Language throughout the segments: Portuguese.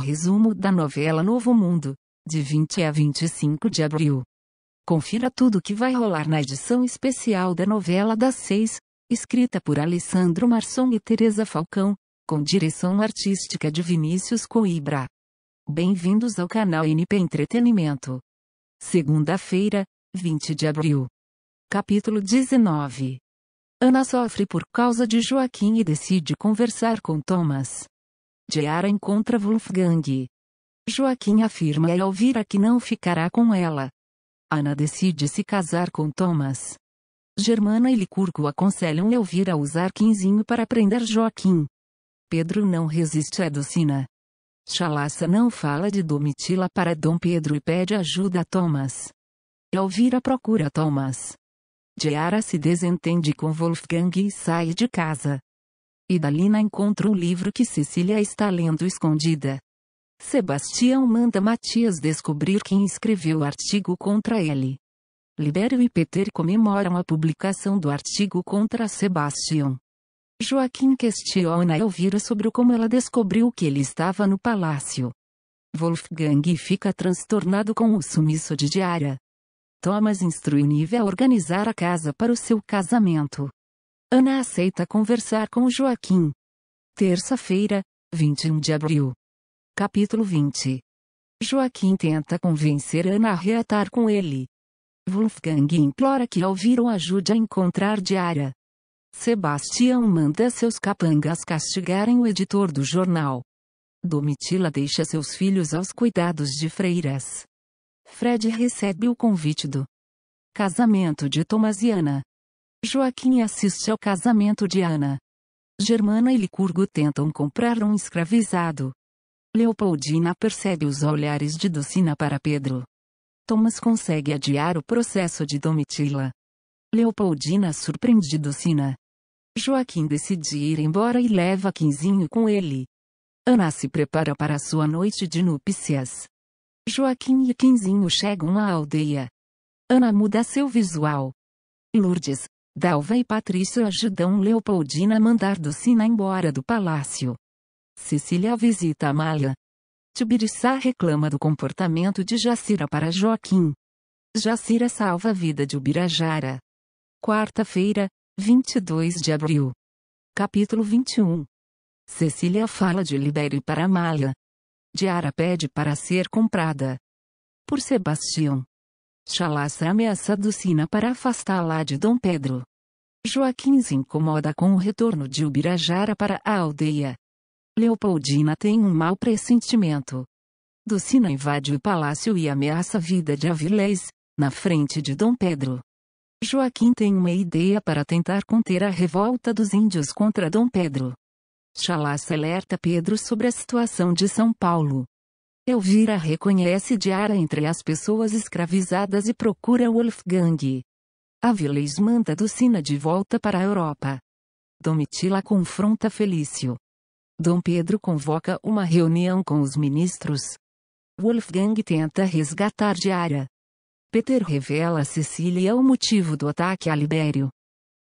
Resumo da novela Novo Mundo, de 20 a 25 de abril. Confira tudo o que vai rolar na edição especial da novela das seis, escrita por Alessandro Marçom e Teresa Falcão, com direção artística de Vinícius Coibra. Bem-vindos ao canal NP Entretenimento. Segunda-feira, 20 de abril. Capítulo 19. Ana sofre por causa de Joaquim e decide conversar com Thomas. Diara encontra Wolfgang. Joaquim afirma a Elvira que não ficará com ela. Ana decide se casar com Thomas. Germana e Licurgo aconselham Elvira a usar quinzinho para prender Joaquim. Pedro não resiste à docina. Chalaça não fala de Domitila para Dom Pedro e pede ajuda a Thomas. Elvira procura Thomas. Diara se desentende com Wolfgang e sai de casa e Dalina encontra um livro que Cecília está lendo escondida. Sebastião manda Matias descobrir quem escreveu o artigo contra ele. Libério e Peter comemoram a publicação do artigo contra Sebastião. Joaquim questiona Elvira sobre como ela descobriu que ele estava no palácio. Wolfgang fica transtornado com o sumiço de Diara. Thomas instrui Nive a organizar a casa para o seu casamento. Ana aceita conversar com Joaquim. Terça-feira, 21 de abril. Capítulo 20. Joaquim tenta convencer Ana a reatar com ele. Wolfgang implora que Alviro ajude a encontrar Diara. Sebastião manda seus capangas castigarem o editor do jornal. Domitila deixa seus filhos aos cuidados de freiras. Fred recebe o convite do casamento de Ana. Joaquim assiste ao casamento de Ana. Germana e Licurgo tentam comprar um escravizado. Leopoldina percebe os olhares de Dulcina para Pedro. Thomas consegue adiar o processo de Domitila. Leopoldina surpreende Dulcina. Joaquim decide ir embora e leva Quinzinho com ele. Ana se prepara para sua noite de núpcias. Joaquim e Quinzinho chegam à aldeia. Ana muda seu visual. Lourdes, Dalva e Patrício ajudam Leopoldina a mandar Dulcina embora do palácio. Cecília visita Amália. Tibiriçá reclama do comportamento de Jacira para Joaquim. Jacira salva a vida de Ubirajara. Quarta-feira, 22 de abril. Capítulo 21. Cecília fala de Libério para Amália. Diara pede para ser comprada. Por Sebastião. Chalaça ameaça Dulcina para afastá-la de Dom Pedro. Joaquim se incomoda com o retorno de Ubirajara para a aldeia. Leopoldina tem um mau pressentimento. Dulcina invade o palácio e ameaça a vida de Avilés, na frente de Dom Pedro. Joaquim tem uma ideia para tentar conter a revolta dos índios contra Dom Pedro. Chalaça alerta Pedro sobre a situação de São Paulo. Elvira reconhece Diara entre as pessoas escravizadas e procura Wolfgang. Avilés manda Dulcina de volta para a Europa. Domitila confronta Felício. Dom Pedro convoca uma reunião com os ministros. Wolfgang tenta resgatar Diara. Peter revela a Cecília o motivo do ataque a Libério.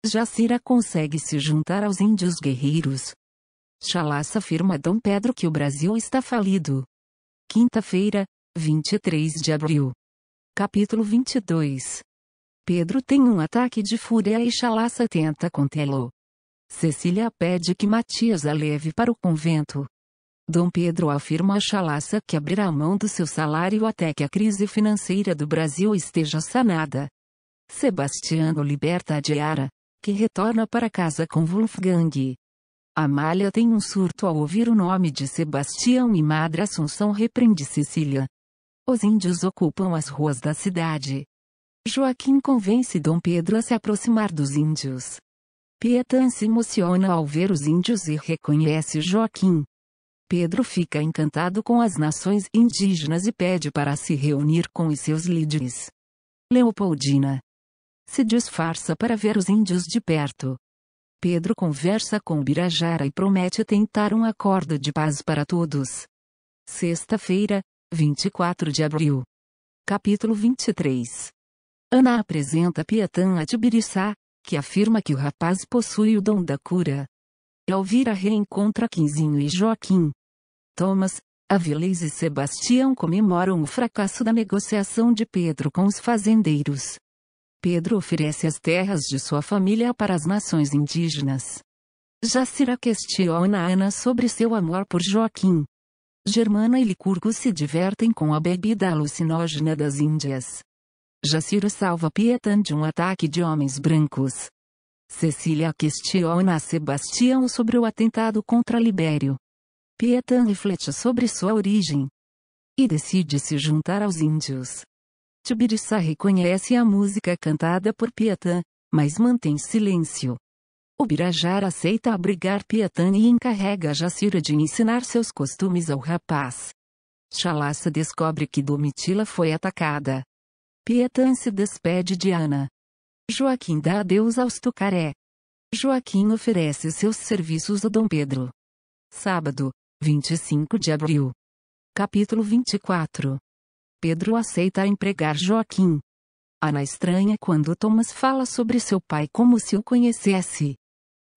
Jacira consegue se juntar aos índios guerreiros. Chalaça afirma a Dom Pedro que o Brasil está falido quinta-feira, 23 de abril. Capítulo 22 Pedro tem um ataque de fúria e Chalaça tenta contê-lo. Cecília pede que Matias a leve para o convento. Dom Pedro afirma a Chalaça que abrirá mão do seu salário até que a crise financeira do Brasil esteja sanada. Sebastiano liberta a Diara, que retorna para casa com Wolfgang. Amália tem um surto ao ouvir o nome de Sebastião e Madre Assunção repreende Cecília. Os índios ocupam as ruas da cidade. Joaquim convence Dom Pedro a se aproximar dos índios. Pietan se emociona ao ver os índios e reconhece Joaquim. Pedro fica encantado com as nações indígenas e pede para se reunir com os seus líderes. Leopoldina se disfarça para ver os índios de perto. Pedro conversa com Birajara e promete tentar um acordo de paz para todos. Sexta-feira, 24 de abril. Capítulo 23 Ana apresenta Piatã a Tibiriçá, que afirma que o rapaz possui o dom da cura. Elvira reencontra Quinzinho e Joaquim. Thomas, Avilés e Sebastião comemoram o fracasso da negociação de Pedro com os fazendeiros. Pedro oferece as terras de sua família para as nações indígenas. Jacira questiona Ana sobre seu amor por Joaquim. Germana e Licurgo se divertem com a bebida alucinógena das Índias. Jacira salva Pietan de um ataque de homens brancos. Cecília questiona Sebastião sobre o atentado contra Libério. Pietan reflete sobre sua origem e decide se juntar aos índios. Tibiriçá reconhece a música cantada por Pietan, mas mantém silêncio. O Birajara aceita abrigar Pietan e encarrega Jacira de ensinar seus costumes ao rapaz. Chalaça descobre que Domitila foi atacada. Pietã se despede de Ana. Joaquim dá adeus aos Tucaré. Joaquim oferece seus serviços a Dom Pedro. Sábado, 25 de abril. Capítulo 24 Pedro aceita empregar Joaquim. Ana estranha quando Thomas fala sobre seu pai como se o conhecesse.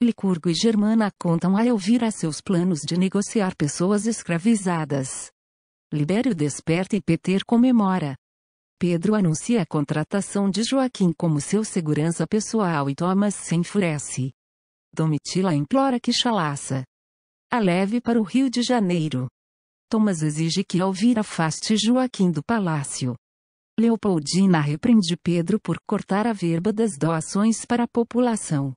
Licurgo e Germana contam a Elvira seus planos de negociar pessoas escravizadas. Libério desperta e Peter comemora. Pedro anuncia a contratação de Joaquim como seu segurança pessoal e Thomas se enfurece. Domitila implora que chalaça a leve para o Rio de Janeiro. Thomas exige que Elvira afaste Joaquim do palácio. Leopoldina repreende Pedro por cortar a verba das doações para a população.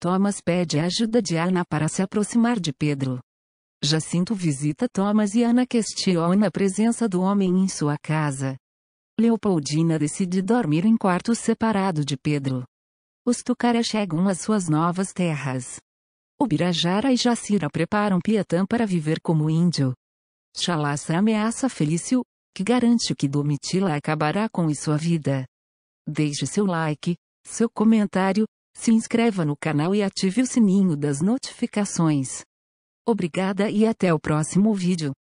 Thomas pede a ajuda de Ana para se aproximar de Pedro. Jacinto visita Thomas e Ana questiona a presença do homem em sua casa. Leopoldina decide dormir em quarto separado de Pedro. Os Tucaras chegam às suas novas terras. Ubirajara e Jacira preparam Piatã para viver como índio. Chalassa ameaça Felício, que garante que Domitila acabará com sua vida. Deixe seu like, seu comentário, se inscreva no canal e ative o sininho das notificações. Obrigada e até o próximo vídeo.